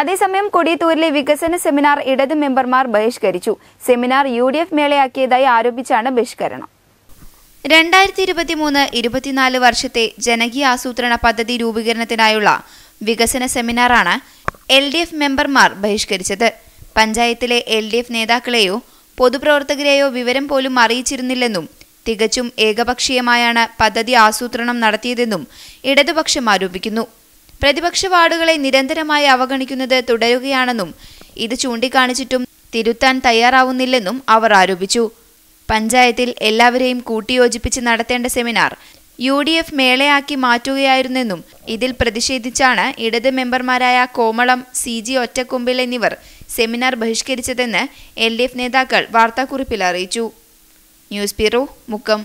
അതേസമയം കൊടിയത്തൂരിലെ വികസന സെമിനാർ ഇടത് മെമ്പർമാർ ബഹിഷ്കരിച്ചു സെമിനാർ യു ഡി എഫ് മേളയാക്കിയതായി ആരോപിച്ചാണ് ബഹിഷ്കരണം രണ്ടായിരത്തി ഇരുപത്തിമൂന്ന് ഇരുപത്തിനാല് വർഷത്തെ ജനകീയ ആസൂത്രണ പദ്ധതി രൂപീകരണത്തിനായുള്ള വികസന സെമിനാറാണ് എൽ ഡി എഫ് മെമ്പർമാർ ബഹിഷ്കരിച്ചത് പഞ്ചായത്തിലെ എൽ ഡി എഫ് നേതാക്കളെയോ പൊതുപ്രവർത്തകരെയോ വിവരം പോലും അറിയിച്ചിരുന്നില്ലെന്നും തികച്ചും ഏകപക്ഷീയമായാണ് പദ്ധതി ആസൂത്രണം നടത്തിയതെന്നും ഇടതുപക്ഷം ആരോപിക്കുന്നു പ്രതിപക്ഷ വാർഡുകളെ നിരന്തരമായി അവഗണിക്കുന്നത് തുടരുകയാണെന്നും ഇത് ചൂണ്ടിക്കാണിച്ചിട്ടും തിരുത്താൻ തയ്യാറാവുന്നില്ലെന്നും അവർ ആരോപിച്ചു പഞ്ചായത്തിൽ എല്ലാവരെയും കൂട്ടിയോജിപ്പിച്ച് നടത്തേണ്ട സെമിനാർ യു ഡി എഫ് മേളയാക്കി മാറ്റുകയായിരുന്നെന്നും ഇതിൽ പ്രതിഷേധിച്ചാണ് ഇടത് മെമ്പർമാരായ കോമളം സി ജി ഒറ്റക്കൊമ്പിൽ എന്നിവർ സെമിനാർ ബഹിഷ്കരിച്ചതെന്ന് എൽ ഡി എഫ് നേതാക്കൾ വാർത്താക്കുറിപ്പിൽ അറിയിച്ചു ന്യൂസ് ബ്യൂറോ മുക്കം